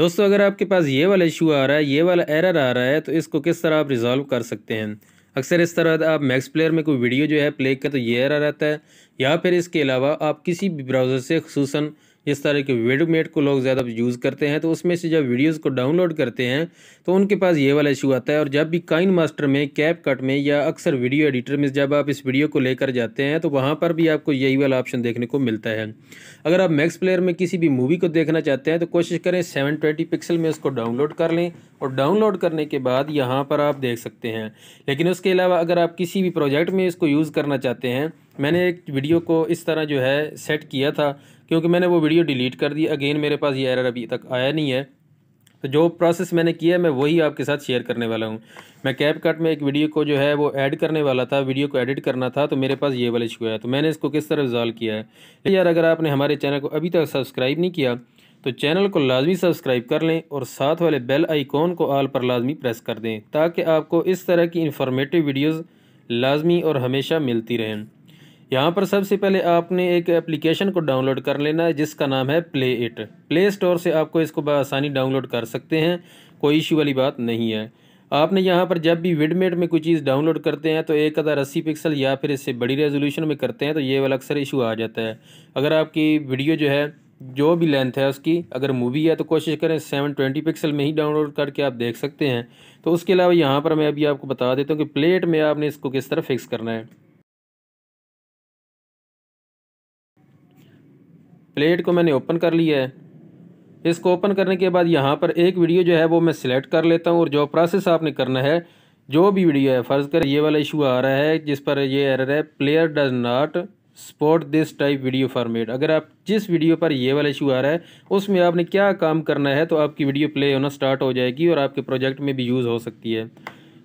दोस्तों अगर आपके पास ये वाला इशू आ रहा है ये वाला एरर आ रहा है तो इसको किस तरह आप रिजॉल्व कर सकते हैं अक्सर इस तरह आप मैक्स प्लेयर में कोई वीडियो जो है प्ले कर तो ये एरर रहता है या फिर इसके अलावा आप किसी भी ब्राउज़र से खूस इस तरह के वेडमेड को लोग ज़्यादा यूज़ करते हैं तो उसमें से जब वीडियोज़ को डाउनलोड करते हैं तो उनके पास ये वाला इशू आता है और जब भी काइन मास्टर में कैप कट में या अक्सर वीडियो एडिटर में जब आप इस वीडियो को लेकर जाते हैं तो वहाँ पर भी आपको यही वाला ऑप्शन देखने को मिलता है अगर आप मैक्स प्लेयर में किसी भी मूवी को देखना चाहते हैं तो कोशिश करें सेवन ट्वेंटी पिक्सल में उसको डाउनलोड कर लें और डाउनलोड करने के बाद यहाँ पर आप देख सकते हैं लेकिन उसके अलावा अगर आप किसी भी प्रोजेक्ट में इसको यूज़ करना चाहते हैं मैंने एक वीडियो को इस तरह जो है सेट किया था क्योंकि मैंने वो वीडियो डिलीट कर दी अगेन मेरे पास ये एरर अभी तक आया नहीं है तो जो प्रोसेस मैंने किया है मैं वही आपके साथ शेयर करने वाला हूँ मैं कैप कट में एक वीडियो को जो है वो ऐड करने वाला था वीडियो को एडिट करना था तो मेरे पास ये वाला इशू है तो मैंने इसको किस तरह रिजॉल्व किया है तो यार अगर आपने हमारे चैनल को अभी तक सब्सक्राइब नहीं किया तो चैनल को लाजमी सब्सक्राइब कर लें और साथ वाले बेल आइकॉन को आल पर लाजमी प्रेस कर दें ताकि आपको इस तरह की इन्फॉर्मेटिव वीडियोज़ लाजमी और हमेशा मिलती रहें यहाँ पर सबसे पहले आपने एक एप्लीकेशन को डाउनलोड कर लेना है जिसका नाम है प्ले इट प्ले स्टोर से आपको इसको बसानी डाउनलोड कर सकते हैं कोई इशू वाली बात नहीं है आपने यहाँ पर जब भी विडमेट में कोई चीज़ डाउनलोड करते हैं तो एक हज़ार अस्सी पिक्सल या फिर इससे बड़ी रेजोल्यूशन में करते हैं तो ये वाला अक्सर इशू आ जाता है अगर आपकी वीडियो जो है जो भी लेंथ है उसकी अगर मूवी है तो कोशिश करें सेवन ट्वेंटी पिक्सल में ही डाउनलोड करके आप देख सकते हैं तो उसके अलावा यहाँ पर मैं अभी आपको बता देता हूँ कि प्लेट में आपने इसको किस तरह फिक्स करना है प्लेट को मैंने ओपन कर लिया है इसको ओपन करने के बाद यहाँ पर एक वीडियो जो है वो मैं सिलेक्ट कर लेता हूँ और जो प्रोसेस आपने करना है जो भी वीडियो है फ़र्ज़ कर ये वाला इशू आ रहा है जिस पर ये एरर है player does not support this type video format अगर आप जिस वीडियो पर ये वाला इशू आ रहा है उसमें आपने क्या काम करना है तो आपकी वीडियो प्ले होना स्टार्ट हो जाएगी और आपके प्रोजेक्ट में भी यूज़ हो सकती है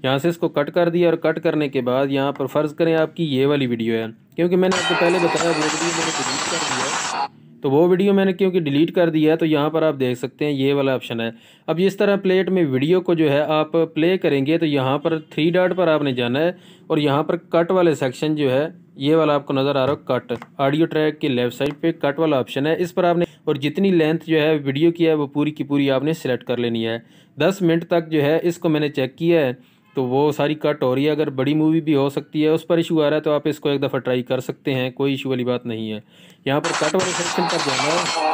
यहाँ से इसको कट कर दिया और कट करने के बाद यहाँ पर फ़र्ज़ करें आपकी ये वाली वीडियो है क्योंकि मैंने आपको पहले बताया वो वीडियो मैंने डिलीट कर दिया तो वो वीडियो मैंने क्योंकि डिलीट कर दिया है तो यहाँ पर आप देख सकते हैं ये वाला ऑप्शन है अब इस तरह प्लेट में वीडियो को जो है आप प्ले करेंगे तो यहाँ पर थ्री डॉट पर आपने जाना है और यहाँ पर कट वाले सेक्शन जो है ये वाला आपको नज़र आ रहा हो कट ऑडियो ट्रैक के लेफ्ट साइड पे कट वाला ऑप्शन है इस पर आपने और जितनी लेंथ जो है वीडियो की है वो पूरी की पूरी आपने सेलेक्ट कर लेनी है दस मिनट तक जो है इसको मैंने चेक किया है तो वो सारी कट हो रही है अगर बड़ी मूवी भी हो सकती है उस पर इशू आ रहा है तो आप इसको एक दफ़ा ट्राई कर सकते हैं कोई इशू वाली बात नहीं है यहाँ पर कट वाले सेक्शन पर जाना है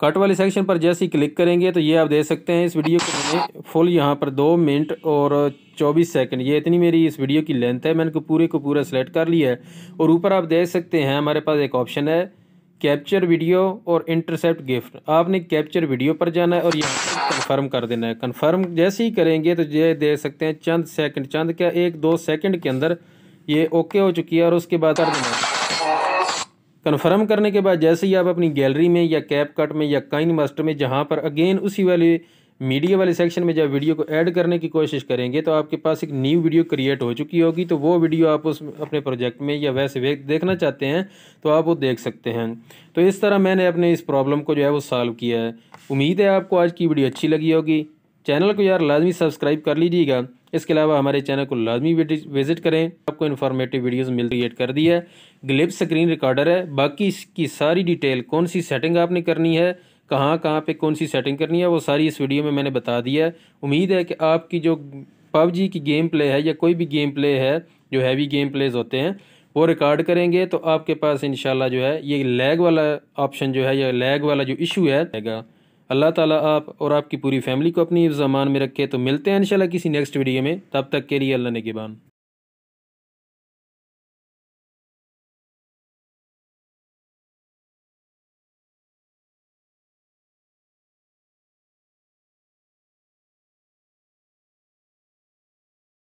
कट वाले सेक्शन पर जैसे ही क्लिक करेंगे तो ये आप देख सकते हैं इस वीडियो को मैंने फुल यहाँ पर दो मिनट और चौबीस सेकंड ये इतनी मेरी इस वीडियो की लेंथ है मैंने को पूरे को पूरा सेलेक्ट कर लिया है और ऊपर आप देख सकते हैं हमारे पास एक ऑप्शन है कैप्चर वीडियो और इंटरसेप्ट गिफ्ट आपने कैप्चर वीडियो पर जाना है और यहाँ पर कन्फर्म कर देना है कन्फर्म जैसे ही करेंगे तो ये दे सकते हैं चंद सेकंड चंद क्या एक दो सेकंड के अंदर ये ओके हो चुकी है और उसके बाद कर देना कन्फर्म करने के बाद जैसे ही आप अपनी गैलरी में या कैप कट में या काइन मास्टर में जहाँ पर अगेन उसी वाली मीडिया वाले सेक्शन में जब वीडियो को ऐड करने की कोशिश करेंगे तो आपके पास एक न्यू वीडियो क्रिएट हो चुकी होगी तो वो वीडियो आप उस अपने प्रोजेक्ट में या वैसे देखना चाहते हैं तो आप वो देख सकते हैं तो इस तरह मैंने अपने इस प्रॉब्लम को जो है वो सॉल्व किया है उम्मीद है आपको आज की वीडियो अच्छी लगी होगी चैनल को यार लाजमी सब्सक्राइब कर लीजिएगा इसके अलावा हमारे चैनल को लाजमी विजिट करें आपको इन्फॉर्मेटिव वीडियोस मिल क्रिएट कर दी है ग्लिप स्क्रीन रिकॉर्डर है बाकी इसकी सारी डिटेल कौन सी सेटिंग आपने करनी है कहाँ कहाँ पे कौन सी सेटिंग करनी है वो सारी इस वीडियो में मैंने बता दिया है उम्मीद है कि आपकी जो पबजी की गेम प्ले है या कोई भी गेम प्ले है जो हैवी गेम प्लेज होते हैं वो रिकॉर्ड करेंगे तो आपके पास इन जो है ये लैग वाला ऑप्शन जो है या लैग वाला जो इशू है अल्लाह ताला आप और आपकी पूरी फैमिली को अपनी जमान में रखे तो मिलते हैं इंशाल्लाह किसी नेक्स्ट वीडियो में तब तक के लिए अल्लाह ने के